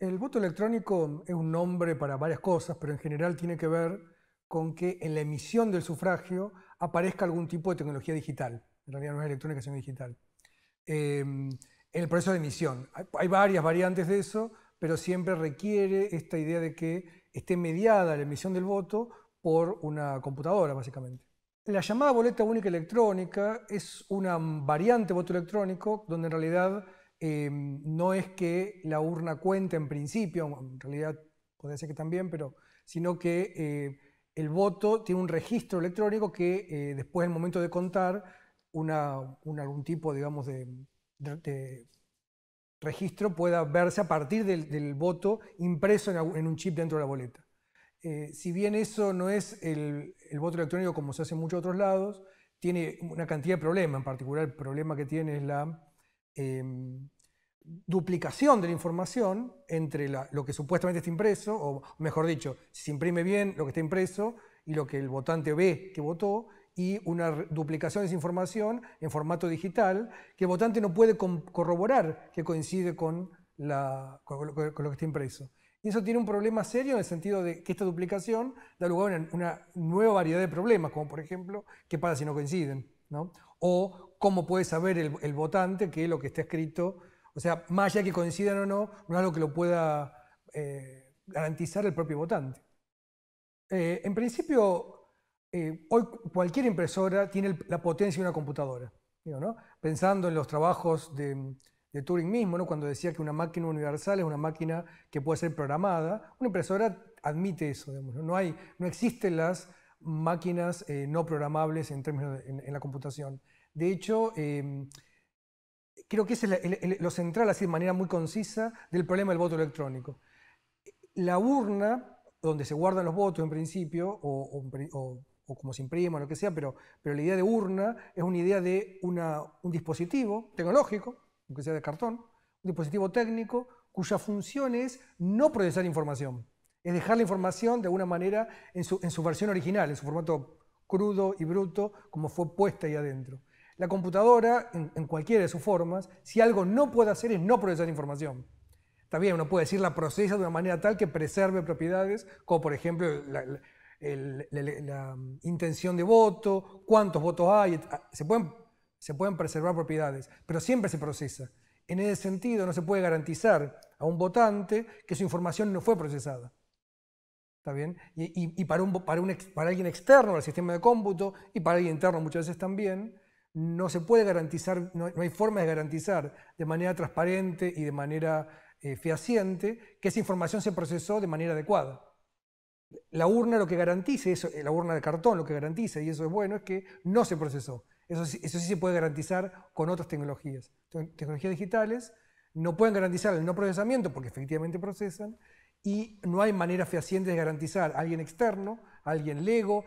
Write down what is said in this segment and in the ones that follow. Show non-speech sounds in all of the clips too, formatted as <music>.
El voto electrónico es un nombre para varias cosas, pero en general tiene que ver con que en la emisión del sufragio aparezca algún tipo de tecnología digital. En realidad no es electrónica, sino digital. en em, el proceso de emisión. Hay, hay varias variantes de eso, pero siempre requiere esta idea de que esté mediada la emisión del voto por una computadora, básicamente. La llamada boleta única electrónica es una variante de voto electrónico donde en realidad Em, no es que la urna cuente en principio, en realidad puede ser que también, pero sino que eh, el voto tiene un registro electrónico que eh, después, en el momento de contar, una, algún tipo, digamos, de, registro pueda verse a partir del, voto impreso en, un chip dentro de la boleta. Eh, si bien eso no es el, voto electrónico como se hace en muchos otros lados, tiene una cantidad de problemas, en particular el problema que tiene es la em, duplicación de la información entre lo que supuestamente está impreso, o mejor dicho, si se imprime bien lo que está impreso y lo que el votante ve que votó, y una duplicación de esa información en formato digital que el votante no puede corroborar que coincide con, lo, que está impreso. Y eso tiene un problema serio en el sentido de que esta duplicación da lugar a una, nueva variedad de problemas, como por ejemplo, ¿qué pasa si no coinciden? O cómo puede saber el, el votante que lo que está escrito o sea, más allá que coincidan o no, no es algo que lo pueda eh, garantizar el propio votante. Eh, en principio, eh, hoy cualquier impresora tiene la potencia de una computadora. Pensando en los trabajos de, Turing mismo, cuando decía que una máquina universal es una máquina que puede ser programada, una impresora admite eso. ¿no? hay, no existen las máquinas no programables en términos en, la computación. De hecho, creo que es lo central, así de manera muy concisa, del problema del voto electrónico. La urna, donde se guardan los votos en principio, o, como se imprima, lo que sea, pero, pero la idea de urna es una idea de un dispositivo tecnológico, aunque sea de cartón, un dispositivo técnico cuya función es no procesar información, es dejar la información de alguna manera en su versión original, en su formato crudo y bruto, como fue puesta ahí adentro. La computadora, en, cualquiera de sus formas, si algo no puede hacer es no procesar información. También uno puede decir la procesa de una manera tal que preserve propiedades, como por ejemplo la, um, intención de voto, cuántos votos hay, ah, se pueden, preservar propiedades, pero siempre se procesa. En ese sentido, no se puede garantizar a un votante que su información no fue procesada. ¿Está bien? Y, para, para alguien externo al sistema de cómputo y para alguien interno muchas veces también, no se puede garantizar, no, hay forma de garantizar de manera transparente y de manera eh, fehaciente que esa información se procesó de manera adecuada. La urna lo que garantiza, eso, eh, la urna de cartón lo que garantiza, y eso es bueno, es que no se procesó. Eso, eso sí se puede garantizar con otras tecnologías. Tecnologías digitales no pueden garantizar el no procesamiento porque efectivamente procesan y no hay manera fehaciente de garantizar a alguien externo, a alguien lego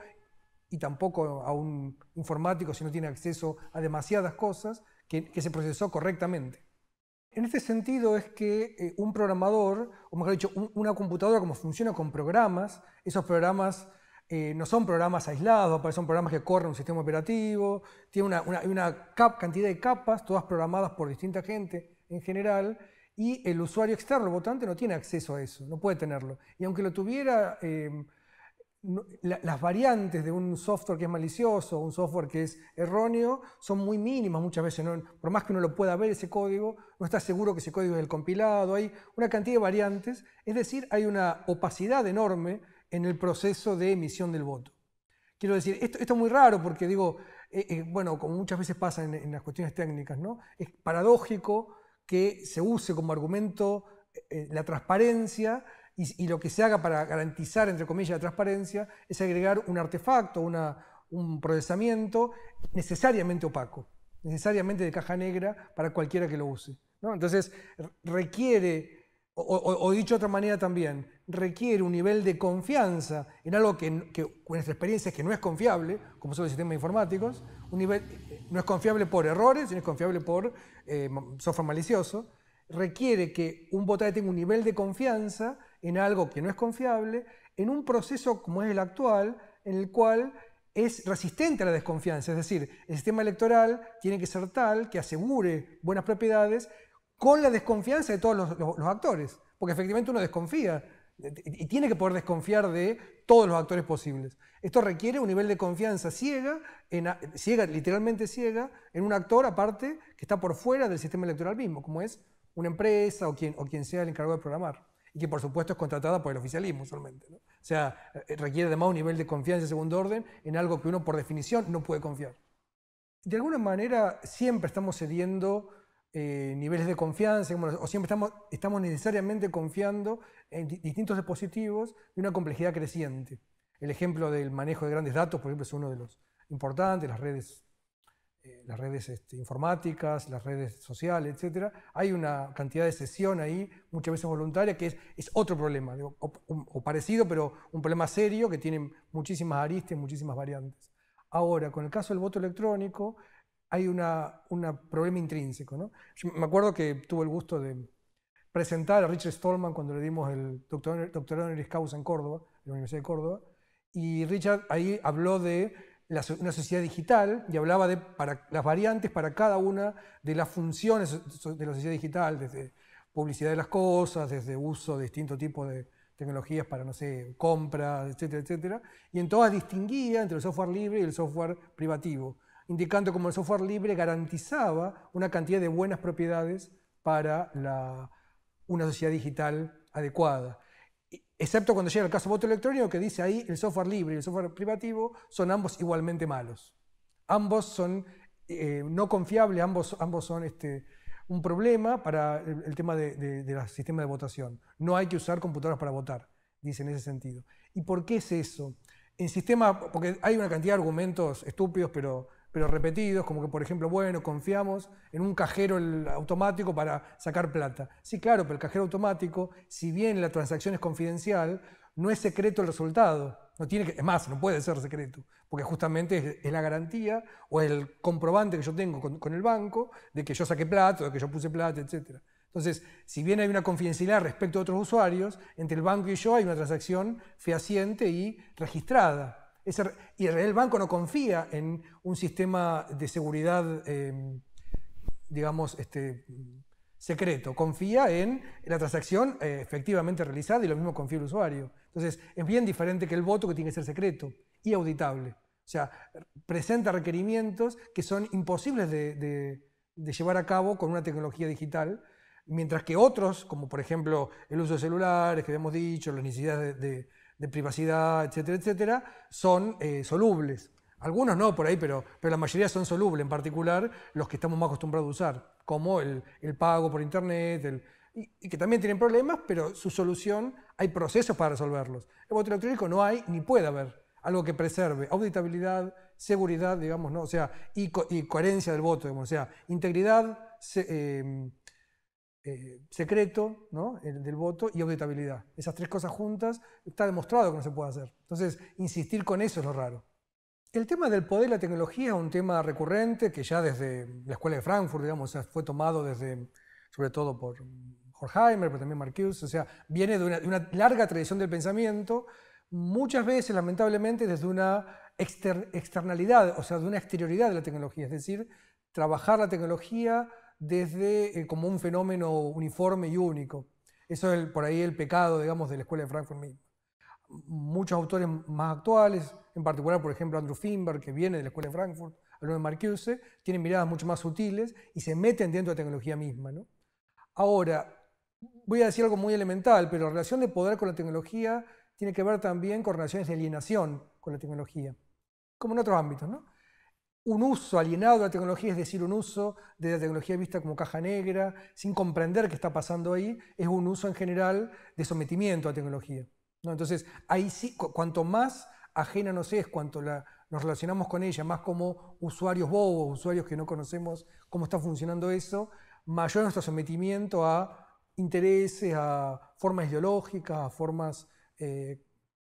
y tampoco a un informático si no tiene acceso a demasiadas cosas que, se procesó correctamente. En este sentido es que eh, un programador, o mejor dicho, una computadora como funciona con programas, esos programas eh, no son programas aislados, son programas que corren un sistema operativo, tiene una, cantidad de capas, todas programadas por distinta gente en general, y el usuario externo, votante, no tiene acceso a eso, no puede tenerlo. Y aunque lo tuviera... Eh, las variantes de un software que es malicioso, un software que es erróneo, son muy mínimas muchas veces. Por más que uno lo pueda ver ese código, no está seguro que ese código es el compilado, hay una cantidad de variantes, es decir, hay una opacidad enorme en el proceso de emisión del voto. Quiero decir, esto, es muy raro porque digo, eh, eh, bueno, como muchas veces pasa en, las cuestiones técnicas, ¿no? es paradójico que se use como argumento eh, la transparencia y, lo que se haga para garantizar, entre comillas, la transparencia es agregar un artefacto, un procesamiento necesariamente opaco, necesariamente de caja negra para cualquiera que lo use. Entonces, requiere o, dicho de otra manera también, requiere un nivel de confianza en algo que, que nuestra experiencia es que no es confiable, como son los sistemas informáticos, un nivel, eh, no es confiable por errores, sino es confiable por eh, software malicioso, requiere que un votante tenga un nivel de confianza en algo que no es confiable, en un proceso como es el actual, en el cual es resistente a la desconfianza. Es decir, el sistema electoral tiene que ser tal que asegure buenas propiedades con la desconfianza de todos los, actores, porque efectivamente uno desconfía y tiene que poder desconfiar de todos los actores posibles. Esto requiere un nivel de confianza ciega, ciega literalmente ciega, en un actor aparte que está por fuera del sistema electoral mismo, como es una empresa o quien, o quien sea el encargado de programar. Y que por supuesto es contratada por el oficialismo solamente. O sea, eh, requiere además un nivel de confianza de segundo orden en algo que uno por definición no puede confiar. De alguna manera siempre estamos cediendo eh, niveles de confianza, o siempre estamos, estamos necesariamente confiando en distintos dispositivos de una complejidad creciente. El ejemplo del manejo de grandes datos, por ejemplo, es uno de los importantes, las redes eh, las redes este, informáticas, las redes sociales, etcétera, hay una cantidad de sesión ahí, muchas veces voluntaria, que es, otro problema, o, parecido, pero un problema serio que tiene muchísimas aristas, muchísimas variantes. Ahora, con el caso del voto electrónico, hay un problema intrínseco. ¿no? me acuerdo que tuve el gusto de presentar a Richard Stallman cuando le dimos el doctorado, en honoris causa en Córdoba, en la Universidad de Córdoba, y Richard ahí habló de una sociedad digital y hablaba de las variantes para cada una de las funciones de la sociedad digital, desde publicidad de las cosas, desde uso de distintos tipos de tecnologías para, no sé, compras, etcétera, etcétera. Y en todas distinguía entre el software libre y el software privativo, indicando cómo el software libre garantizaba una cantidad de buenas propiedades para una sociedad digital adecuada excepto cuando llega el caso voto electrónico, que dice ahí el software libre y el software privativo son ambos igualmente malos. Ambos son eh, no confiables, ambos, son este, un problema para el, tema del de, sistema de votación. No hay que usar computadoras para votar, dice en ese sentido. ¿Y por qué es eso? En sistema, porque hay una cantidad de argumentos estúpidos, pero pero repetidos, como que por ejemplo, bueno, confiamos en un cajero automático para sacar plata. Sí, claro, pero el cajero automático, si bien la transacción es confidencial, no es secreto el resultado. No tiene que, es más, no puede ser secreto, porque justamente es, la garantía o el comprobante que yo tengo con, el banco de que yo saqué plata, de que yo puse plata, etc. Entonces, si bien hay una confidencialidad respecto a otros usuarios, entre el banco y yo hay una transacción fehaciente y registrada y er, el banco no confía en un sistema de seguridad, eh, digamos, este, secreto. Confía en la transacción eh, efectivamente realizada y lo mismo confía el usuario. Entonces, es bien diferente que el voto que tiene que ser secreto y auditable. O sea, presenta requerimientos que son imposibles de, llevar a cabo con una tecnología digital, mientras que otros, como por ejemplo el uso de celulares que habíamos dicho, las necesidades de de privacidad, etcétera, etcétera, son eh, solubles. Algunos no por ahí, pero, pero la mayoría son solubles, en particular los que estamos más acostumbrados a usar, como el, pago por Internet, y, que también tienen problemas, pero su solución, hay procesos para resolverlos. El voto electrónico no hay ni puede haber algo que preserve auditabilidad, seguridad, digamos, ¿no? o sea, y, coherencia del voto, o sea, integridad, em, eh, secreto El del voto y auditabilidad. Esas tres cosas juntas está demostrado que no se puede hacer. Entonces, insistir con eso es lo raro. El tema del poder y la tecnología es un tema recurrente que ya desde la escuela de Frankfurt, digamos, fue tomado desde, sobre todo por Horkheimer, pero también Marcuse, o sea, viene de una, larga tradición del pensamiento, muchas veces, lamentablemente, desde una externalidad, o sea, de una exterioridad de la tecnología, es decir, trabajar la tecnología desde eh, como un fenómeno uniforme y único. Eso es por ahí el pecado, digamos, de la escuela de Frankfurt misma. Muchos autores más actuales, en particular, por ejemplo, Andrew Finberg, que viene de la escuela de Frankfurt, de Marcuse, tienen miradas mucho más sutiles y se meten dentro de la tecnología misma. Ahora, voy a decir algo muy elemental, pero la relación de poder con la tecnología tiene que ver también con relaciones de alienación con la tecnología, como en otros ámbitos. ¿no? un uso alienado a la tecnología, es decir, un uso de la tecnología vista como caja negra, sin comprender qué está pasando ahí, es un uso en general de sometimiento a tecnología. ¿no? Entonces, ahí sí, cuanto más ajena nos es, cuanto nos relacionamos con ella, más como usuarios bobos, usuarios que no conocemos cómo está funcionando eso, mayor nuestro sometimiento a intereses, a formas ideológicas, a formas eh,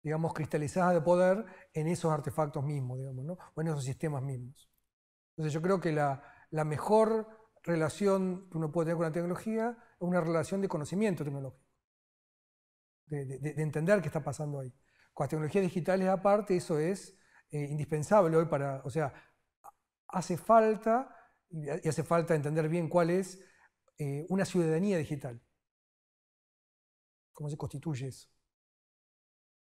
digamos, cristalizadas de poder en esos artefactos mismos, digamos, o en esos sistemas mismos. Entonces yo creo que la, mejor relación que uno puede tener con la tecnología es una relación de conocimiento tecnológico, de, entender qué está pasando ahí. Con las tecnologías digitales aparte, eso es eh, indispensable hoy para, o sea, hace falta, y hace falta entender bien cuál es, eh, una ciudadanía digital. ¿Cómo se constituye eso?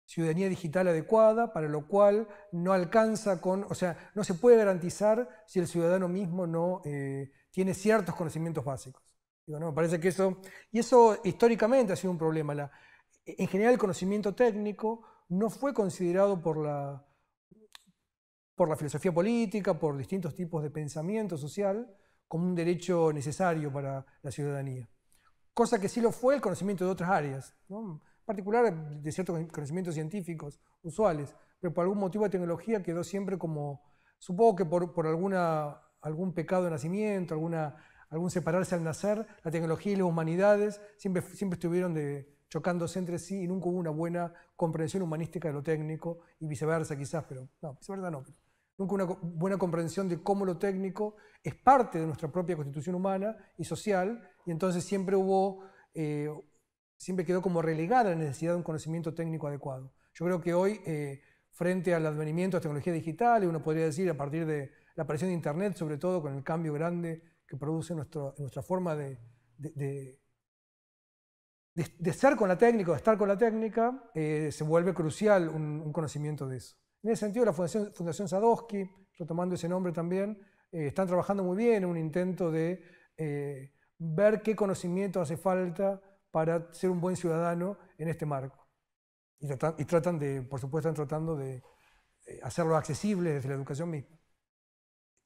ciudadanía digital adecuada, para lo cual no alcanza con, o sea, no se puede garantizar si el ciudadano mismo no eh, tiene ciertos conocimientos básicos. me parece que eso, y eso históricamente ha sido un problema. La, en general el conocimiento técnico no fue considerado por la, por la filosofía política, por distintos tipos de pensamiento social, como un derecho necesario para la ciudadanía. Cosa que sí lo fue el conocimiento de otras áreas particular de ciertos conocimientos científicos usuales, pero por algún motivo la tecnología quedó siempre como, supongo que por, alguna, algún pecado de nacimiento, alguna, algún separarse al nacer, la tecnología y las humanidades siempre, siempre estuvieron de, chocándose entre sí y nunca hubo una buena comprensión humanística de lo técnico y viceversa quizás, pero no, viceversa no, Nunca nunca una buena comprensión de cómo lo técnico es parte de nuestra propia constitución humana y social, y entonces siempre hubo eh, siempre quedó como relegada la necesidad de un conocimiento técnico adecuado. Yo creo que hoy, eh, frente al advenimiento de la tecnología digital, uno podría decir a partir de la aparición de Internet, sobre todo con el cambio grande que produce nuestra forma de, ser con la técnica o de estar con la técnica, eh, se vuelve crucial un, conocimiento de eso. En ese sentido, la Fundación, Fundación Sadowski, retomando ese nombre también, eh, están trabajando muy bien en un intento de ver qué conocimiento hace falta para ser un buen ciudadano en este marco. Y tratan, de, por supuesto, están tratando de eh, hacerlo accesible desde la educación misma.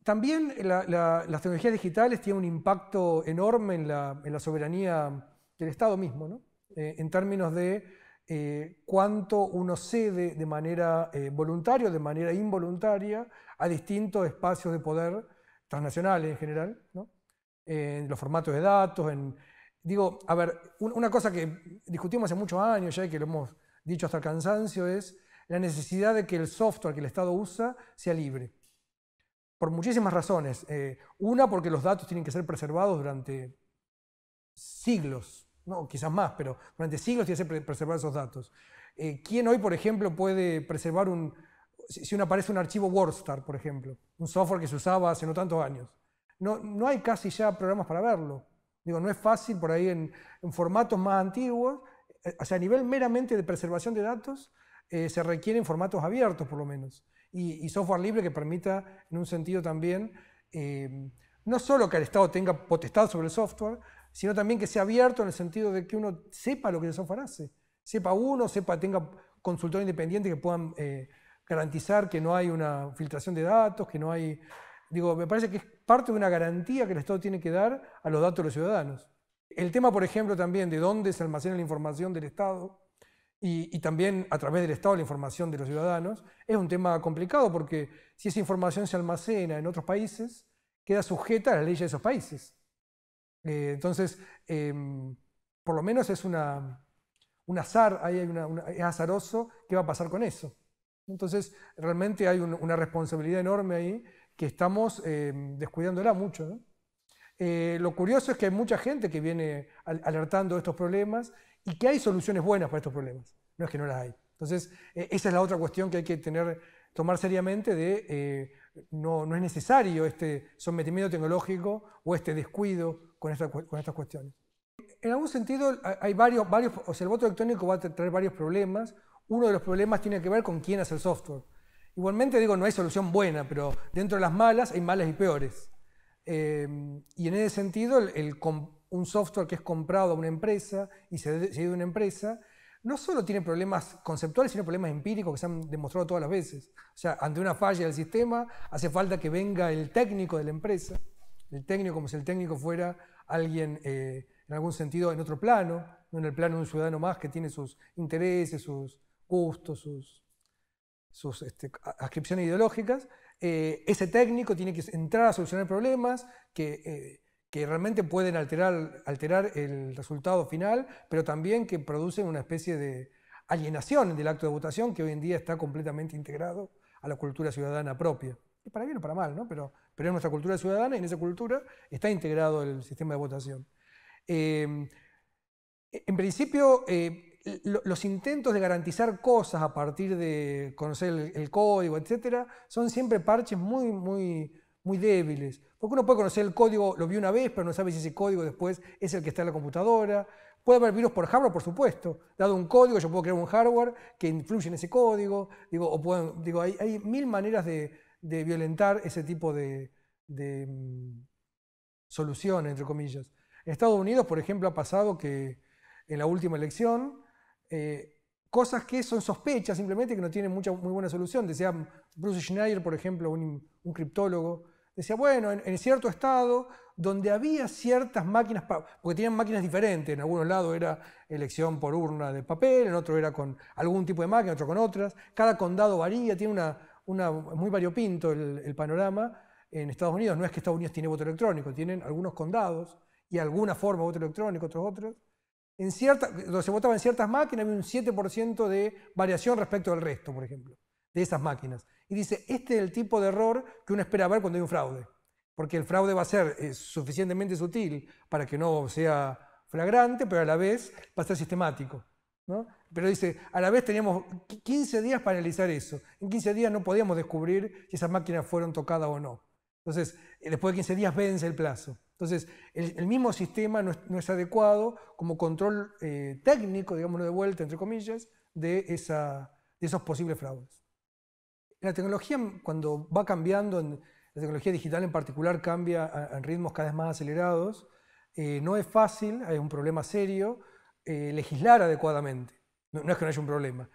También las tecnologías digitales tienen un impacto enorme en la, soberanía del Estado mismo, ¿no? Eh, en términos de eh, cuánto uno cede de manera voluntaria o de manera involuntaria a distintos espacios de poder transnacionales en general, ¿no? en los formatos de datos, en, digo, a ver, una cosa que discutimos hace muchos años ya y que lo hemos dicho hasta el cansancio es la necesidad de que el software que el Estado usa sea libre. Por muchísimas razones. Eh, una, porque los datos tienen que ser preservados durante siglos, no, quizás más, pero durante siglos tiene que ser preservados esos datos. Eh, ¿Quién hoy, por ejemplo, puede preservar un, si uno aparece un archivo WordStar, por ejemplo, un software que se usaba hace no tantos años? no hay casi ya programas para verlo. Digo, no es fácil por ahí en, formatos más antiguos, eh, o sea, a nivel meramente de preservación de datos, eh, se requieren formatos abiertos por lo menos, y, software libre que permita, en un sentido también, eh, no solo que el Estado tenga potestad sobre el software, sino también que sea abierto en el sentido de que uno sepa lo que el software hace, sepa uno, sepa, tenga consultor independiente que puedan garantizar que no hay una filtración de datos, que no hay... Digo, me parece que es parte de una garantía que el Estado tiene que dar a los datos de los ciudadanos. El tema, por ejemplo, también de dónde se almacena la información del Estado y, también a través del Estado la información de los ciudadanos, es un tema complicado porque si esa información se almacena en otros países, queda sujeta a las leyes de esos países. Eh, entonces, em, por lo menos es un azar, ahí es azaroso qué va a pasar con eso. Entonces, realmente hay una responsabilidad enorme ahí que estamos eh, descuidándola mucho. Eh, lo curioso es que hay mucha gente que viene alertando estos problemas y que hay soluciones buenas para estos problemas. No es que no las hay. Entonces, e, esa es la otra cuestión que hay que tener, tomar seriamente de eh, no, no, es necesario este sometimiento tecnológico o este descuido con, con estas cuestiones. En algún sentido, hay varios, varios, o sea, el voto electrónico va a traer varios problemas. Uno de los problemas tiene que ver con quién hace el software. Igualmente digo, no hay solución buena, pero dentro de las malas hay malas y peores. Eh, y en ese sentido, un software que es comprado a una empresa y se ha a una empresa, no solo tiene problemas conceptuales, sino problemas empíricos que se han demostrado todas las veces. O sea, ante una falla del sistema, hace falta que venga el técnico de la empresa, el técnico como si el técnico fuera alguien, eh, en algún sentido, en otro plano, no en el plano de un ciudadano más que tiene sus intereses, sus gustos, sus sus este, ascripciones ideológicas, eh, ese técnico tiene que entrar a solucionar problemas eh, que, realmente pueden alterar, alterar el resultado final, pero también que producen una especie de alienación del acto de votación que hoy en día está completamente integrado a la cultura ciudadana propia. Y para bien o para mal, ¿no? Pero, pero es nuestra cultura ciudadana y en esa cultura está integrado el sistema de votación. Eh, en principio, los intentos de garantizar cosas a partir de conocer el, código, etcétera, son siempre parches muy, muy, muy débiles. Porque uno puede conocer el código, lo vi una vez, pero no sabe si ese código después es el que está en la computadora. Puede haber virus por hardware, por supuesto. Dado un código, yo puedo crear un hardware que influye en ese código. Digo, hay, mil maneras de, violentar ese tipo de, mm, soluciones, solución, entre comillas. En Estados Unidos, por ejemplo, ha pasado que en la última elección eh, cosas que son sospechas simplemente que no tienen mucha, muy buena solución. Decía Bruce Schneier, por ejemplo, un, criptólogo, decía, bueno, en, cierto estado donde había ciertas máquinas, porque tenían máquinas diferentes, en algunos lados era elección por urna de papel, en otro era con algún tipo de máquina, en otro con otras, cada condado varía, tiene una, muy variopinto el, el panorama en Estados Unidos, no es que Estados Unidos tiene voto electrónico, tienen algunos condados y alguna forma de voto electrónico, otros otros en cierta, se votaba en ciertas máquinas, había un 7% de variación respecto al resto, por ejemplo, de esas máquinas. Y dice, este es el tipo de error que uno espera ver cuando hay un fraude, porque el fraude va a ser eh, suficientemente sutil para que no sea flagrante, pero a la vez va a ser sistemático. Pero dice, a la vez teníamos 15 días para analizar eso. En 15 días no podíamos descubrir si esas máquinas fueron tocadas o no. Entonces, eh, después de 15 días vence el plazo. Entonces, el, mismo sistema no es, adecuado como control eh, técnico, digámoslo de vuelta, entre comillas, de, esos posibles fraudes. La tecnología, cuando va cambiando, la tecnología digital en particular cambia a, ritmos cada vez más acelerados, eh, no es fácil, hay un problema serio, eh, legislar adecuadamente. No, no, es que no haya un problema.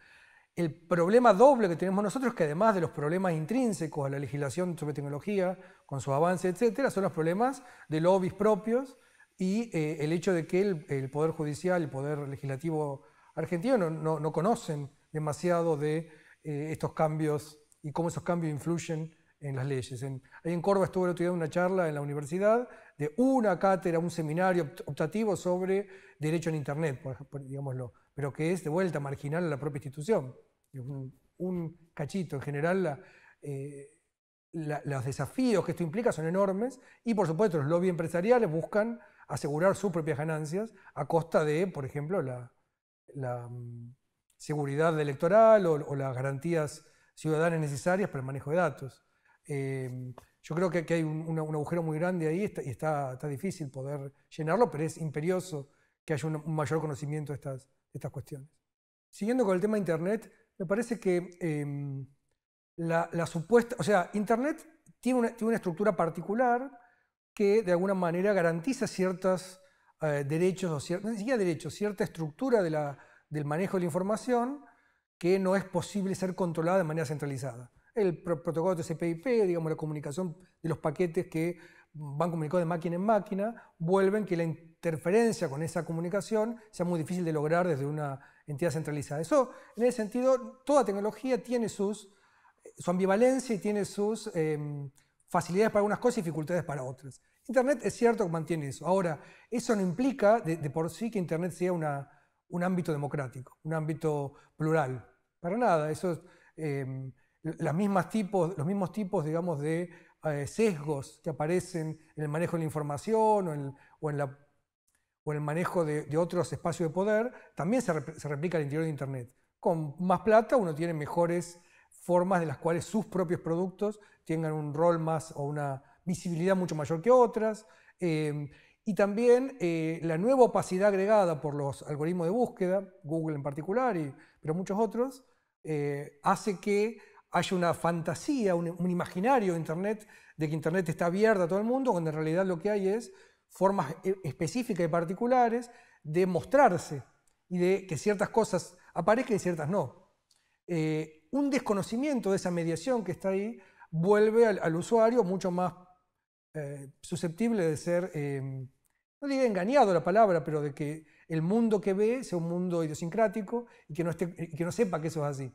El problema doble que tenemos nosotros es que además de los problemas intrínsecos a la legislación sobre tecnología, con su avance, etcétera, son los problemas de lobbies propios y eh, el hecho de que el, Poder Judicial, el Poder Legislativo argentino no, conocen demasiado de eh, estos cambios y cómo esos cambios influyen en las leyes. En, ahí en Córdoba estuve estudiando una charla en la universidad de una cátedra, un seminario optativo sobre derecho en Internet, por, digámoslo, pero que es de vuelta marginal a la propia institución. Un, cachito. En general, la, eh, los desafíos que esto implica son enormes y por supuesto los lobbies empresariales buscan asegurar sus propias ganancias a costa de, por ejemplo, la, mm, seguridad electoral o, las garantías ciudadanas necesarias para el manejo de datos. Eh, yo creo que, hay un, agujero muy grande ahí y está, difícil poder llenarlo, pero es imperioso que haya un, mayor conocimiento de estas, cuestiones. Siguiendo con el tema de Internet, me parece que... Em, la, supuesta, o sea, Internet tiene una, estructura particular que de alguna manera garantiza ciertos eh, derechos, o cierta derechos, cierta estructura de la, del manejo de la información que no es posible ser controlada de manera centralizada. El protocolo TCP/IP, digamos, la comunicación de los paquetes que van comunicados de máquina en máquina, vuelven que la interferencia con esa comunicación sea muy difícil de lograr desde una entidad centralizada. Eso, en ese sentido, toda tecnología tiene sus su ambivalencia y tiene sus em, facilidades para unas cosas y dificultades para otras. Internet es cierto que mantiene eso. Ahora, eso no implica de, por sí que Internet sea un ámbito democrático, un ámbito plural. Para nada. Em, tipos, los mismos tipos, digamos, de eh, sesgos que aparecen en el manejo de la información o en, la, o el manejo de, otros espacios de poder, también se, se replica al interior de Internet. Con más plata uno tiene mejores formas de las cuales sus propios productos tengan un rol más o una visibilidad mucho mayor que otras. Em, y también eh, la nueva opacidad agregada por los algoritmos de búsqueda, Google en particular, pero muchos otros, eh, hace que haya una fantasía, un, imaginario de Internet, de que Internet está abierta a todo el mundo, cuando en realidad lo que hay es formas eh, específicas y particulares de mostrarse y de que ciertas cosas aparezcan y ciertas no un desconocimiento de esa mediación que está ahí vuelve al, usuario mucho más eh, susceptible de ser, eh, no diría engañado la palabra, pero de que el mundo que ve sea un mundo idiosincrático y que no, esté, que no sepa que eso es así.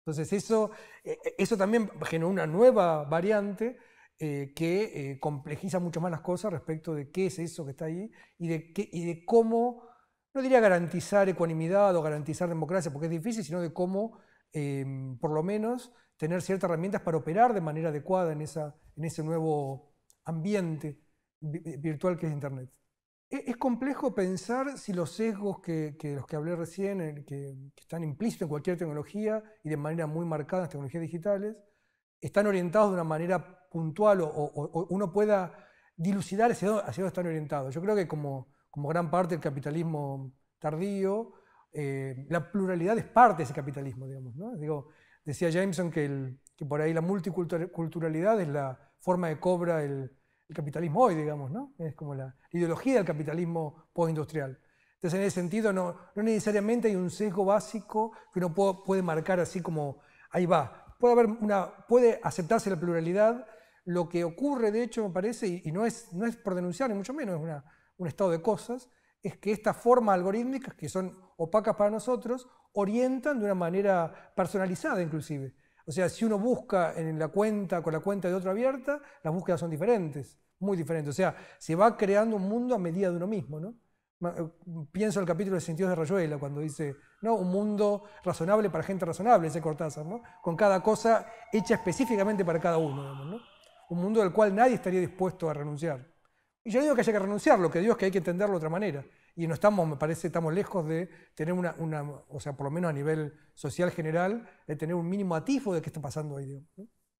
Entonces eso, eh, eso también generó una nueva variante que complejiza mucho más las cosas respecto de qué es eso que está ahí y de, qué, y de cómo, no diría garantizar ecuanimidad o garantizar democracia, porque es difícil, sino de cómo Em, por lo menos tener ciertas herramientas para operar de manera adecuada en, esa, en ese nuevo ambiente virtual que es Internet. E, es, complejo pensar si los sesgos que, los que hablé recién, eh, que, están implícitos en cualquier tecnología y de manera muy marcada en las tecnologías digitales, están orientados de una manera puntual o, uno pueda dilucidar hacia dónde, hacia dónde están orientados. Yo creo que como, como gran parte del capitalismo tardío, eh, la pluralidad es parte de ese capitalismo, digamos. Digo, decía Jameson que, por ahí la multiculturalidad es la forma de cobra el, capitalismo hoy, digamos, ¿no? Es como la ideología del capitalismo postindustrial. Entonces, en ese sentido, no, necesariamente hay un sesgo básico que uno puede, marcar así como, ahí va. Puede, aceptarse la pluralidad. Lo que ocurre, de hecho, me parece, y, no, es, por denunciar, ni mucho menos, es un estado de cosas, es que estas formas algorítmicas, que son opacas para nosotros, orientan de una manera personalizada inclusive. O sea, si uno busca en la cuenta con la cuenta de otro abierta, las búsquedas son diferentes, muy diferentes. O sea, se va creando un mundo a medida de uno mismo, ¿no? Eh, pienso el capítulo de Sentidos de Rayuela, cuando dice, ¿no? Un mundo razonable para gente razonable, ese Cortázar, Con cada cosa hecha específicamente para cada uno, Un mundo del cual nadie estaría dispuesto a renunciar. Y yo digo que hay que renunciar, lo que digo es que hay que entenderlo de otra manera. Y no estamos, me parece, estamos lejos de tener una, o sea, por lo menos a nivel social general, de tener un mínimo atisbo de qué está pasando ahí.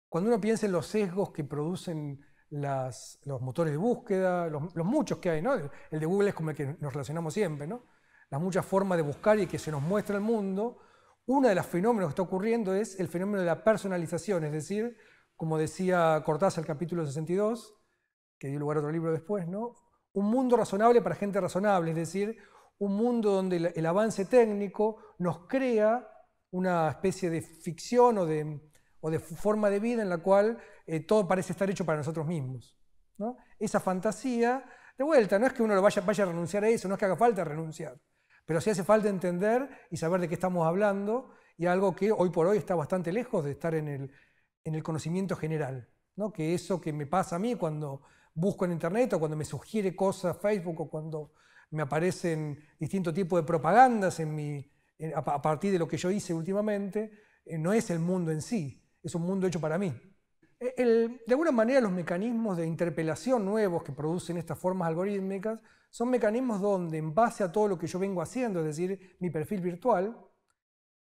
Cuando uno piensa en los sesgos que producen los motores de búsqueda, los, muchos que hay, ¿no? El de Google es como el que nos relacionamos siempre, ¿no? Las muchas formas de buscar y que se nos muestra el mundo. Uno de los fenómenos que está ocurriendo es el fenómeno de la personalización, es decir, como decía Cortázar el capítulo 62, que dio lugar a otro libro después, ¿no? Un mundo razonable para gente razonable, es decir, un mundo donde el, avance técnico nos crea una especie de ficción o de, forma de vida en la cual eh, todo parece estar hecho para nosotros mismos. Esa fantasía, de vuelta, no es que uno lo vaya, vaya a renunciar a eso, no es que haga falta renunciar, pero sí hace falta entender y saber de qué estamos hablando y algo que hoy por hoy está bastante lejos de estar en el, en el conocimiento general. ¿no? Que eso que me pasa a mí cuando busco en Internet o cuando me sugiere cosas Facebook o cuando me aparecen distintos tipos de propagandas en mi, a, partir de lo que yo hice últimamente, eh, no es el mundo en sí, es un mundo hecho para mí. E, de alguna manera los mecanismos de interpelación nuevos que producen estas formas algorítmicas son mecanismos donde en base a todo lo que yo vengo haciendo, es decir, mi perfil virtual,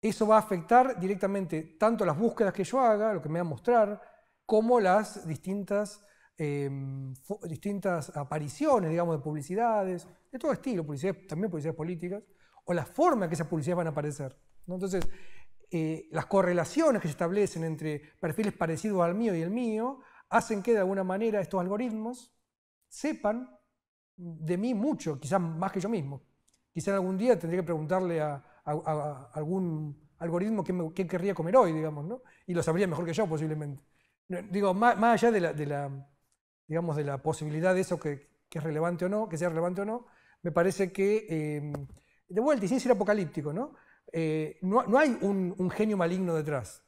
eso va a afectar directamente tanto las búsquedas que yo haga, lo que me va a mostrar, como las distintas Em, distintas apariciones, digamos, de publicidades, de todo estilo, publicidades, también publicidades políticas, o la forma en que esas publicidades van a aparecer. Entonces, eh, las correlaciones que se establecen entre perfiles parecidos al mío y el mío hacen que de alguna manera estos algoritmos sepan de mí mucho, quizás más que yo mismo. Quizás algún día tendría que preguntarle a, algún algoritmo qué, querría comer hoy, digamos, ¿no? Y lo sabría mejor que yo posiblemente. Digo, más, allá de la digamos, de la posibilidad de eso que, es relevante o no, que sea relevante o no, me parece que, em, de vuelta, y sin ser apocalíptico, ¿no? Eh, no, hay un, genio maligno detrás.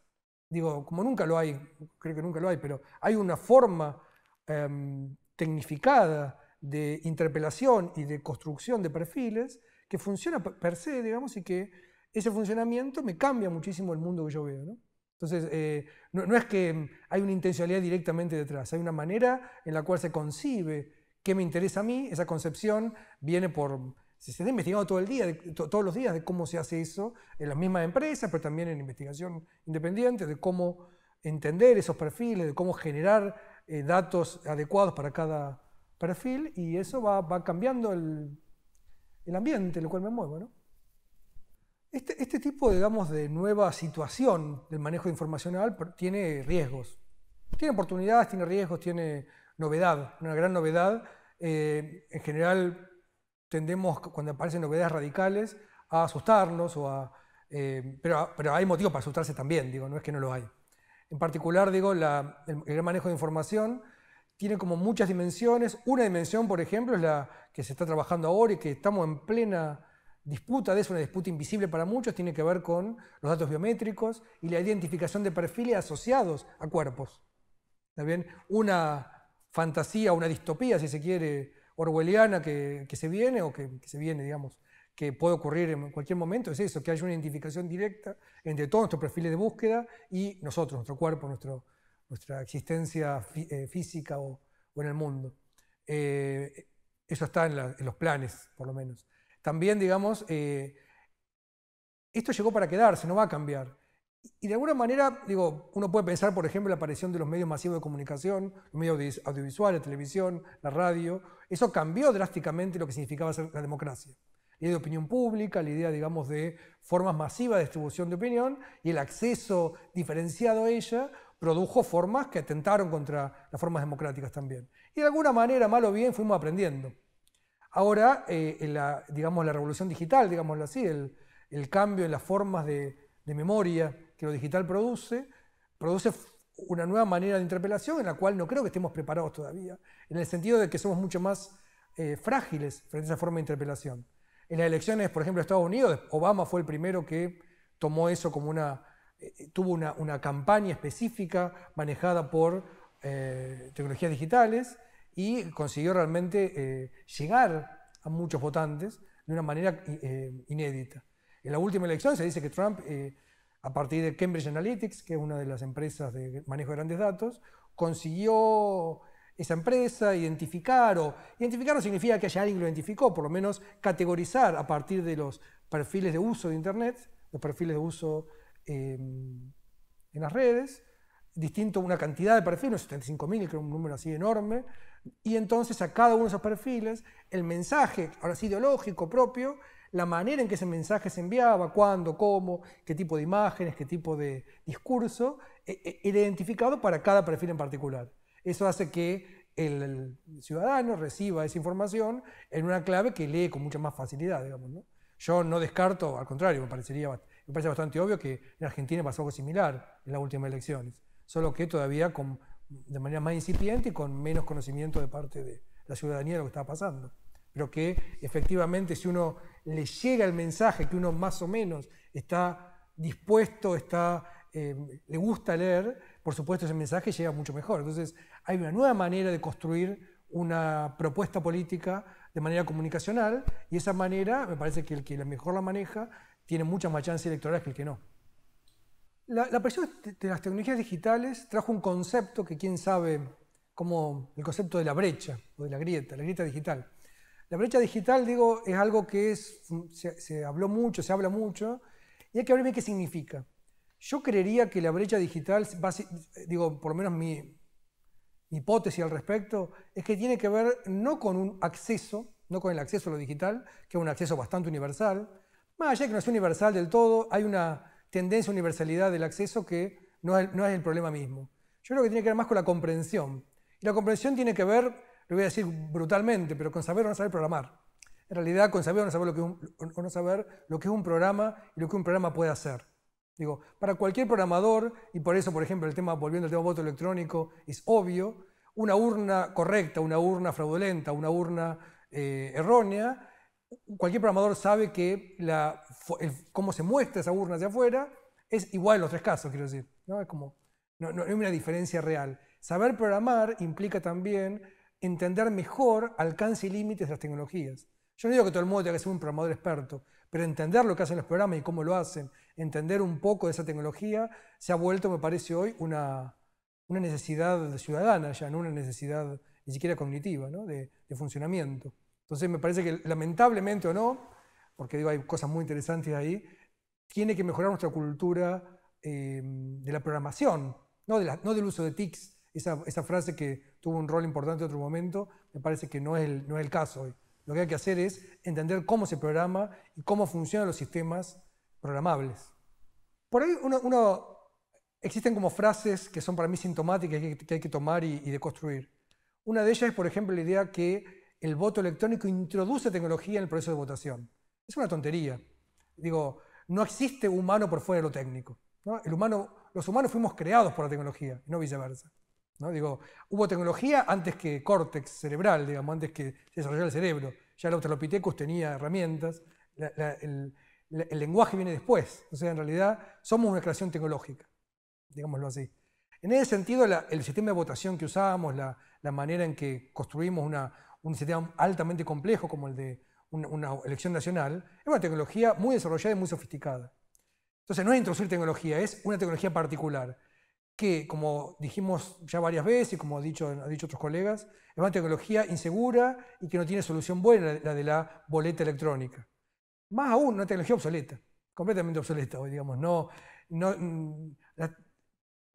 Digo, como nunca lo hay, creo que nunca lo hay, pero hay una forma em, tecnificada de interpelación y de construcción de perfiles que funciona per se, digamos, y que ese funcionamiento me cambia muchísimo el mundo que yo veo, ¿no? Entonces, eh, no, es que hay una intencionalidad directamente detrás, hay una manera en la cual se concibe qué me interesa a mí, esa concepción viene por... Se está investigando todo el día, todos los días, de cómo se hace eso en las mismas empresas, pero también en investigación independiente, de cómo entender esos perfiles, de cómo generar eh, datos adecuados para cada perfil, y eso va, cambiando el, el ambiente en el cual me muevo. ¿no? Este, este, tipo, digamos, de nueva situación del manejo informacional tiene riesgos. Tiene oportunidades, tiene riesgos, tiene novedad, una gran novedad. Eh, en general tendemos, cuando aparecen novedades radicales, a asustarnos o eh, pero, hay motivo para asustarse también, digo, no es que no lo hay. En particular, digo, el, el, manejo de información tiene como muchas dimensiones. Una dimensión, por ejemplo, es la que se está trabajando ahora y que estamos en plena disputa de eso, una disputa invisible para muchos, tiene que ver con los datos biométricos y la identificación de perfiles asociados a cuerpos. ¿Está Una fantasía, una distopía, si se quiere, orwelliana que, se viene o que, se viene, digamos, que puede ocurrir en cualquier momento, es eso, que haya una identificación directa entre todos nuestros perfiles de búsqueda y nosotros, nuestro cuerpo, nuestra existencia eh, física o, en el mundo. Eh, eso está en los planes, por lo menos también, digamos, eh, esto llegó para quedarse, no va a cambiar. Y de alguna manera, digo, uno puede pensar, por ejemplo, la aparición de los medios masivos de comunicación, los medios audiovisuales, la televisión, la radio. Eso cambió drásticamente lo que significaba ser la democracia. La idea de opinión pública, la idea, digamos, de formas masivas de distribución de opinión y el acceso diferenciado a ella produjo formas que atentaron contra las formas democráticas también. Y de alguna manera, mal o bien, fuimos aprendiendo. Ahora, eh, la, digamos, la revolución digital, digámoslo así, el, cambio en las formas de, memoria que lo digital produce, produce una nueva manera de interpelación en la cual no creo que estemos preparados todavía, en el sentido de que somos mucho más eh, frágiles frente a esa forma de interpelación. En las elecciones, por ejemplo, de Estados Unidos, Obama fue el primero que tomó eso como una, eh, tuvo una, campaña específica manejada por tecnologías digitales y consiguió realmente eh, llegar a muchos votantes de una manera eh, inédita. En la última elección se dice que Trump, eh, a partir de Cambridge Analytics, que es una de las empresas de manejo de grandes datos, consiguió esa empresa, identificar o identificar no significa que haya alguien que lo identificó, por lo menos categorizar a partir de los perfiles de uso de Internet, los perfiles de uso em, en las redes, distinto una cantidad de perfiles, 75.000, que era un número así enorme, y entonces a cada uno de esos perfiles, el mensaje, ahora sí ideológico propio, la manera en que ese mensaje se enviaba, cuándo, cómo, qué tipo de imágenes, qué tipo de discurso, e, e, era identificado para cada perfil en particular. Eso hace que el, ciudadano reciba esa información en una clave que lee con mucha más facilidad, digamos. Yo no descarto, al contrario, me, parecería, me parece bastante obvio que en Argentina pasó algo similar en las últimas elecciones solo que todavía de manera más incipiente y con menos conocimiento de parte de la ciudadanía de lo que está pasando. Pero que efectivamente si uno le llega el mensaje que uno más o menos está dispuesto, está, em, le gusta leer, por supuesto ese mensaje llega mucho mejor. Entonces hay una nueva manera de construir una propuesta política de manera comunicacional y esa manera, me parece que el que mejor la maneja tiene muchas más chances electorales que el que no. La, la de las tecnologías digitales trajo un concepto que quién sabe como el concepto de la brecha o de la grieta, la grieta digital. La brecha digital, digo, es algo que mm, se, habló mucho, se habla mucho, y hay que ver qué significa. Yo creería que la brecha digital, digo, por lo menos mi, hipótesis al respecto, es que tiene que ver no con un acceso, no con el acceso a lo digital, que es un acceso bastante universal, más allá de que no es universal del todo, hay una tendencia a universalidad del acceso que no es, no es, el problema mismo. Yo creo que tiene que ver más con la comprensión. Y la comprensión tiene que ver, lo voy a decir brutalmente, pero con saber o no saber programar. En realidad, con saber o no saber lo que es un, no saber lo que es un programa y lo que un programa puede hacer. Digo, para cualquier programador, y por eso, por ejemplo, el tema, volviendo al tema voto electrónico, es obvio, una urna correcta, una urna fraudulenta, una urna eh, errónea, cualquier programador sabe que cómo se muestra esa urna hacia afuera es igual en los tres casos, quiero decir. ¿no? hay una diferencia real. Saber programar implica también entender mejor alcance y límites de las tecnologías. Yo no digo que todo el mundo tenga que ser un programador experto, pero entender lo que hacen los programas y cómo lo hacen, entender un poco de esa tecnología, se ha vuelto, me parece hoy, una, una necesidad ciudadana ya, no una necesidad ni siquiera cognitiva, ¿no? de funcionamiento. Entonces me parece que lamentablemente o no, porque digo, hay cosas muy interesantes ahí, tiene que mejorar nuestra cultura em, de la programación, no, del uso de TICs. Esa, frase que tuvo un rol importante en otro momento, me parece que no es, el, caso hoy. Lo que hay que hacer es entender cómo se programa y cómo funcionan los sistemas programables. Por ahí existen como frases que son para mí sintomáticas que, hay que tomar y deconstruir. Una de ellas es, por ejemplo, la idea que el voto electrónico introduce tecnología en el proceso de votación. Es una tontería. Digo, no existe humano por fuera de lo técnico. El humano, los humanos fuimos creados por la tecnología, no viceversa. ¿no? Digo, hubo tecnología antes que córtex cerebral, digamos, antes que se desarrollara el cerebro. Ya el Australopithecus tenía herramientas, el, el, lenguaje viene después. O sea, en realidad somos una creación tecnológica, digámoslo así. En ese sentido, el sistema de votación que usábamos, la, manera en que construimos una, un sistema altamente complejo como el de una elección nacional, es una tecnología muy desarrollada y muy sofisticada. Entonces no es introducir tecnología, es una tecnología particular, que como dijimos ya varias veces y como han dicho, otros colegas, es una tecnología insegura y que no tiene solución buena, la de la boleta electrónica. Más aún, una tecnología obsoleta, completamente obsoleta, hoy, digamos, no, no, mm,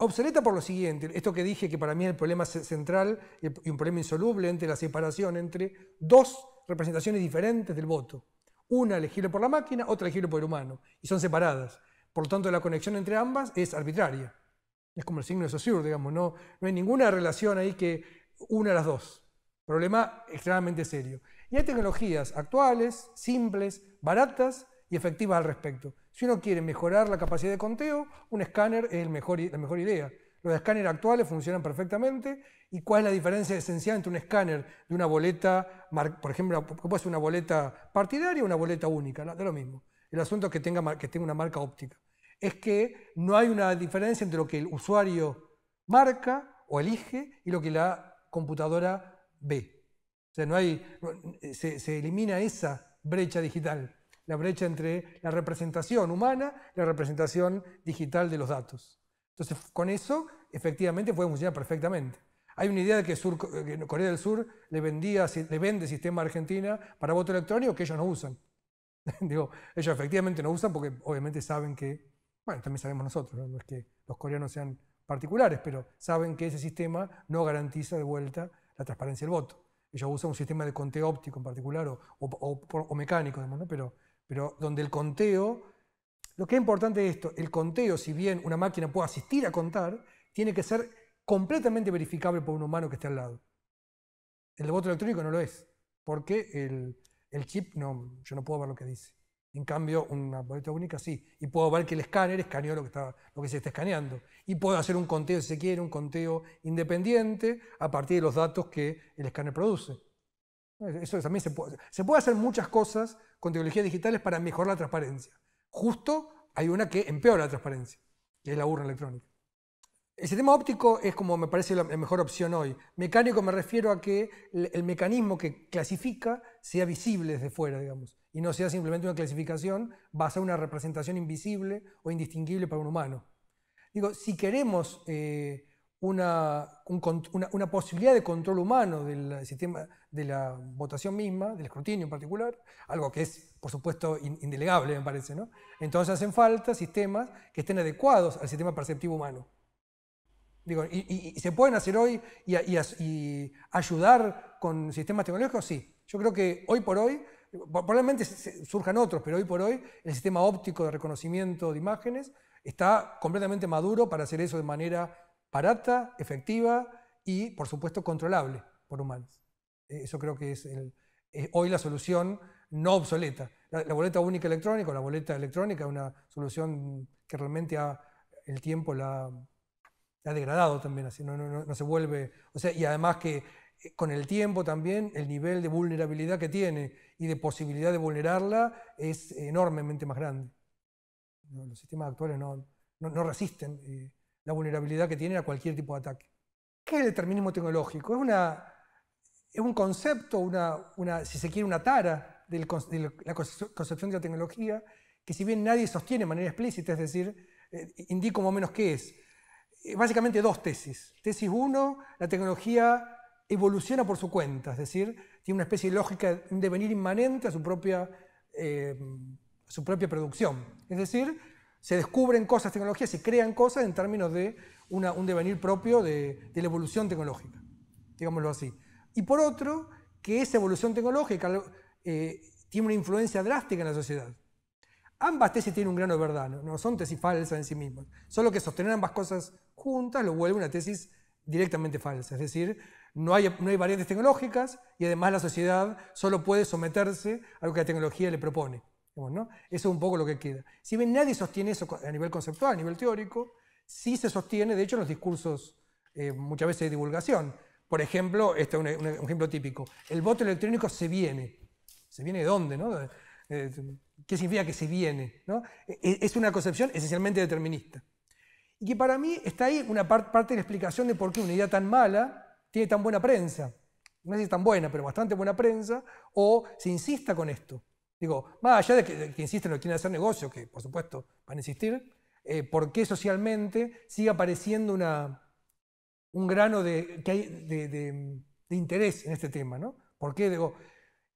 Obsoleta por lo siguiente, esto que dije que para mí es el problema central y un problema insoluble entre la separación entre dos representaciones diferentes del voto. Una elegible por la máquina, otra elegible por el humano, y son separadas. Por lo tanto, la conexión entre ambas es arbitraria. Es como el signo de Saussure, digamos, no, no hay ninguna relación ahí que una a las dos. Problema extremadamente serio. Y hay tecnologías actuales, simples, baratas y efectivas al respecto. Si uno quiere mejorar la capacidad de conteo, un escáner es la mejor idea. Los escáneres actuales funcionan perfectamente. ¿Y cuál es la diferencia esencial entre un escáner de una boleta, por ejemplo, puede ser una boleta partidaria o una boleta única? de lo mismo. El asunto es que tenga, una marca óptica. Es que no hay una diferencia entre lo que el usuario marca o elige y lo que la computadora ve. O sea, no hay, se elimina esa brecha digital la brecha entre la representación humana y la representación digital de los datos. Entonces, con eso, efectivamente, puede funcionar perfectamente. Hay una idea de que, Corea del Sur le, vendía, le vende sistema a Argentina para voto electrónico que ellos no usan. <laughs> Digo, ellos efectivamente no usan porque obviamente saben que, bueno, también sabemos nosotros, ¿no? es que los coreanos sean particulares, pero saben que ese sistema no garantiza de vuelta la transparencia del voto. Ellos usan un sistema de conteo óptico en particular o, o, mecánico, digamos, pero pero donde el conteo, lo que es importante es esto, el conteo, si bien una máquina puede asistir a contar, tiene que ser completamente verificable por un humano que esté al lado. El voto electrónico no lo es, porque el, chip, no, yo no puedo ver lo que dice. En cambio, una boleta única sí. Y puedo ver que el escáner escaneó lo que, está, lo que se está escaneando. Y puedo hacer un conteo, si se quiere, un conteo independiente a partir de los datos que el escáner produce. Eso también se puede hacer. Se puede hacer muchas cosas con tecnologías digitales para mejorar la transparencia. Justo hay una que empeora la transparencia, que es la urna electrónica. El sistema óptico es como me parece la mejor opción hoy. Mecánico me refiero a que el mecanismo que clasifica sea visible desde fuera, digamos, y no sea simplemente una clasificación basada en una representación invisible o indistinguible para un humano. Digo, si queremos eh, una, una, posibilidad de control humano del sistema de la votación misma, del escrutinio en particular, algo que es, por supuesto, indelegable, me parece. ¿no? Entonces hacen falta sistemas que estén adecuados al sistema perceptivo humano. y, se pueden hacer hoy y, y, ayudar con sistemas tecnológicos? Sí. Yo creo que hoy por hoy, probablemente surjan otros, pero hoy por hoy el sistema óptico de reconocimiento de imágenes está completamente maduro para hacer eso de manera barata, efectiva y, por supuesto, controlable por humanos. Eh, eso creo que es, hoy la solución no obsoleta. La, boleta única electrónica la boleta electrónica es una solución que realmente el tiempo la, ha degradado también, así no, se vuelve. O sea, y además que eh, con el tiempo también el nivel de vulnerabilidad que tiene y de posibilidad de vulnerarla es enormemente más grande. Los sistemas actuales no, no resisten eh, la vulnerabilidad que tienen a cualquier tipo de ataque. ¿Qué es el determinismo tecnológico? Es, una, es un concepto, una, una, si se quiere, una tara de la concepción de la tecnología, que si bien nadie sostiene de manera explícita, es decir, eh, indico más o menos qué es. Eh, básicamente dos tesis. Tesis uno, la tecnología evoluciona por su cuenta, es decir, tiene una especie de lógica, de devenir inmanente a su propia, eh, a su propia producción. Es decir, se descubren cosas, tecnologías, se crean cosas en términos de un devenir propio de, la evolución tecnológica, digámoslo así. Y por otro, que esa evolución tecnológica eh, tiene una influencia drástica en la sociedad. Ambas tesis tienen un grano de verdad, no, son tesis falsas en sí mismas, solo que sostener ambas cosas juntas lo vuelve una tesis directamente falsa, es decir, no hay, no hay variantes tecnológicas y además la sociedad solo puede someterse a lo que la tecnología le propone. Eso es un poco lo que queda. Si bien nadie sostiene eso a nivel conceptual, a nivel teórico, sí se sostiene, de hecho, en los discursos eh, muchas veces de divulgación. Por ejemplo, este es un, ejemplo típico, el voto electrónico se viene. ¿Se viene de dónde? ¿Qué significa que se viene? E, e, es una concepción esencialmente determinista. Y que para mí está ahí una parte de la explicación de por qué una idea tan mala tiene tan buena prensa. No sé es tan buena, pero bastante buena prensa, o se insista con esto. Digo, más allá de que, insisten que insisten que quieren hacer negocio, que por supuesto van a insistir, eh, ¿por qué socialmente sigue apareciendo una, un grano de, de, interés en este tema? ¿no? ¿Por qué? Digo,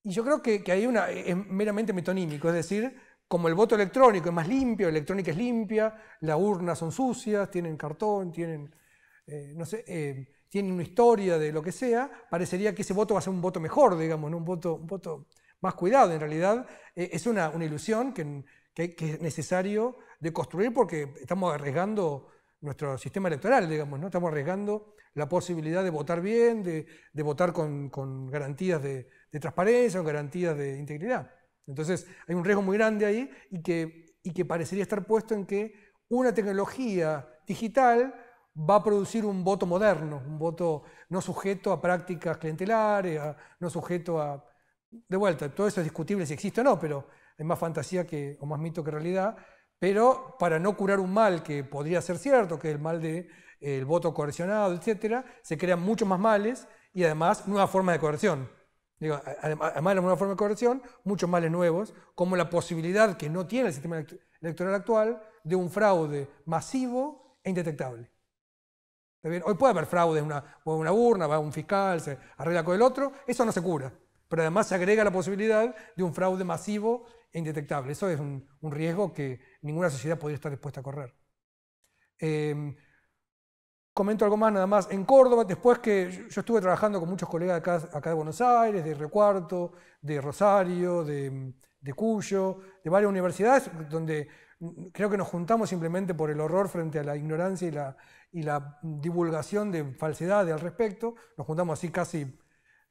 y yo creo que, hay una, e, es meramente metonímico, es decir, como el voto electrónico es más limpio, la electrónica es limpia, las urnas son sucias, tienen cartón, tienen, eh, no sé, eh, tienen una historia de lo que sea, parecería que ese voto va a ser un voto mejor, digamos, un voto, un voto más cuidado. En realidad eh, es una, ilusión que, es necesario de construir porque estamos arriesgando nuestro sistema electoral, digamos, ¿no? Estamos arriesgando la posibilidad de votar bien, de, votar con, garantías de, transparencia, con garantías de integridad. Entonces, hay un riesgo muy grande ahí y que, y que parecería estar puesto en que una tecnología digital va a producir un voto moderno, un voto no sujeto a prácticas clientelares, no sujeto a, de vuelta, todo eso es discutible si existe o no, pero es más fantasía que, o más mito que realidad, pero para no curar un mal que podría ser cierto, que es el mal del eh, voto coercionado, etc., se crean muchos más males y además nuevas formas de coerción. además de la nueva forma de coerción, muchos males nuevos, como la posibilidad que no tiene el sistema electoral actual de un fraude masivo e indetectable. Hoy puede haber fraude, una, una urna, va un fiscal, se arregla con el otro, eso no se cura pero además se agrega la posibilidad de un fraude masivo e indetectable. Eso es un, riesgo que ninguna sociedad podría estar dispuesta a correr. Em, comento algo más nada más. En Córdoba, después que yo estuve trabajando con muchos colegas acá, de Buenos Aires, de Recuarto, de Rosario, de, Cuyo, de varias universidades, donde creo que nos juntamos simplemente por el horror frente a la ignorancia y la, y la divulgación de falsedades al respecto. Nos juntamos así casi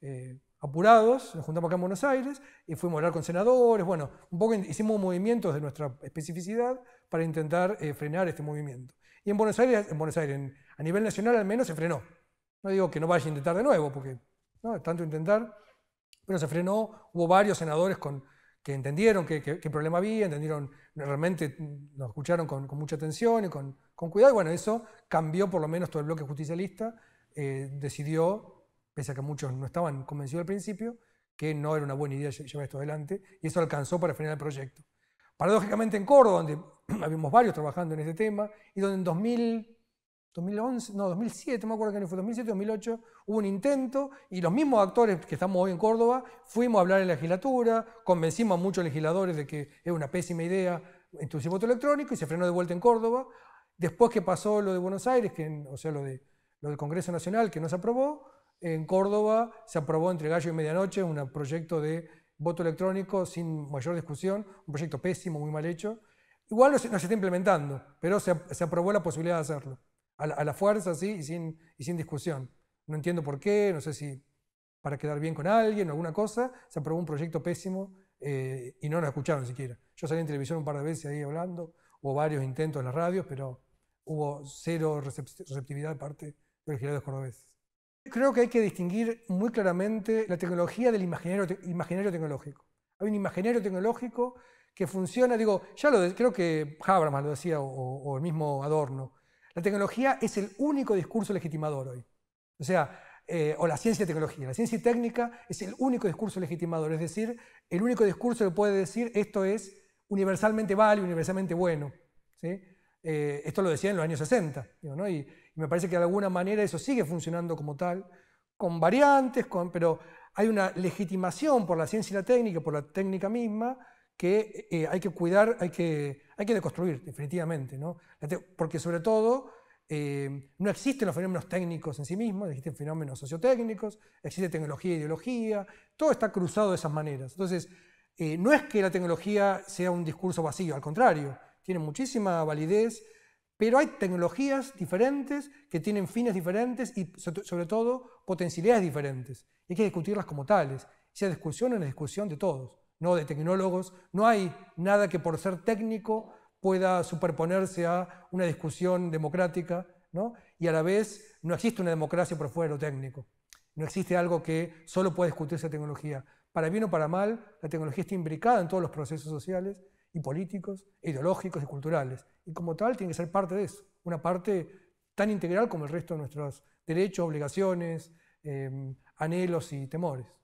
eh, apurados, nos juntamos acá en Buenos Aires y fuimos a hablar con senadores, bueno, un poco hicimos movimientos de nuestra especificidad para intentar eh, frenar este movimiento. Y en Buenos Aires, en Buenos Aires a nivel nacional al menos se frenó. No digo que no vaya a intentar de nuevo, porque no, tanto intentar, pero se frenó, hubo varios senadores con, que entendieron qué, problema había, entendieron, realmente nos escucharon con, mucha atención y con, con, cuidado, y bueno, eso cambió por lo menos todo el bloque justicialista, eh, decidió pese a que muchos no estaban convencidos al principio, que no era una buena idea llevar esto adelante, y eso alcanzó para frenar el proyecto. Paradójicamente en Córdoba, donde <clears throat> habíamos varios trabajando en este tema, y donde en 2000, 2011, no, 2007, me acuerdo que fue 2007, 2008, hubo un intento, y los mismos actores que estamos hoy en Córdoba fuimos a hablar en la legislatura, convencimos a muchos legisladores de que era una pésima idea introducir voto electrónico, y se frenó de vuelta en Córdoba. Después que pasó lo de Buenos Aires, que, o sea, lo, de, lo del Congreso Nacional, que no se aprobó, en Córdoba se aprobó entre gallo y medianoche un proyecto de voto electrónico sin mayor discusión, un proyecto pésimo, muy mal hecho. Igual no se, está implementando, pero se, aprobó la posibilidad de hacerlo, a la, fuerza, sí, y sin, discusión. No entiendo por qué, no sé si para quedar bien con alguien o alguna cosa, se aprobó un proyecto pésimo eh, y no nos escucharon siquiera. Yo salí en televisión un par de veces ahí hablando, hubo varios intentos en las radios, pero hubo cero receptividad de parte de los legisladores cordobeses. Creo que hay que distinguir muy claramente la tecnología del imaginario, tecnológico. Hay un imaginario tecnológico que funciona, digo, ya lo creo que Habermas lo decía o, el mismo Adorno, la tecnología es el único discurso legitimador hoy. O sea, eh, o la ciencia y tecnología, la ciencia y técnica es el único discurso legitimador, es decir, el único discurso que puede decir esto es universalmente válido, universalmente bueno. ¿sí? Eh, esto lo decía en los años 60, y, me parece que de alguna manera eso sigue funcionando como tal, con variantes, pero hay una legitimación por la ciencia y la técnica, por la técnica misma, que eh, hay que cuidar, hay que, hay deconstruir definitivamente, porque sobre todo eh, no existen los fenómenos técnicos en sí mismos, existen fenómenos sociotécnicos, existe tecnología e ideología, todo está cruzado de esas maneras. Entonces, no es que la tecnología sea un discurso vacío, al contrario, tiene muchísima validez, pero hay tecnologías diferentes que tienen fines diferentes y sobre todo potencialidades diferentes. Y hay que discutirlas como tales. Esa discusión, es una discusión de todos, no de tecnólogos. No hay nada que por ser técnico pueda superponerse a una discusión democrática, Y a la vez no existe una democracia por fuera de lo técnico. No existe algo que solo pueda discutirse esa tecnología. Para bien o para mal, la tecnología está imbricada en todos los procesos sociales y políticos, ideológicos y culturales. Y como tal, tiene que ser parte de eso, una parte tan integral como el resto de nuestros derechos, obligaciones, eh, anhelos y temores.